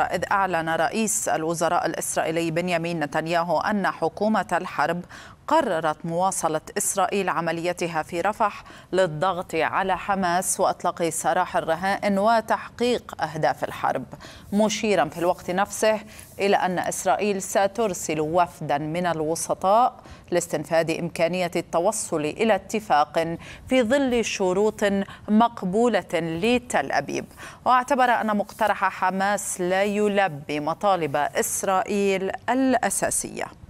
إذ أعلن رئيس الوزراء الإسرائيلي بنيامين نتنياهو أن حكومة الحرب قررت مواصلة إسرائيل عمليتها في رفح للضغط على حماس وإطلاق سراح الرهائن وتحقيق أهداف الحرب مشيرا في الوقت نفسه إلى أن إسرائيل سترسل وفدا من الوسطاء لاستنفاد إمكانية التوصل إلى اتفاق في ظل شروط مقبولة لتل أبيب واعتبر أن مقترح حماس لا يلبي مطالب إسرائيل الأساسية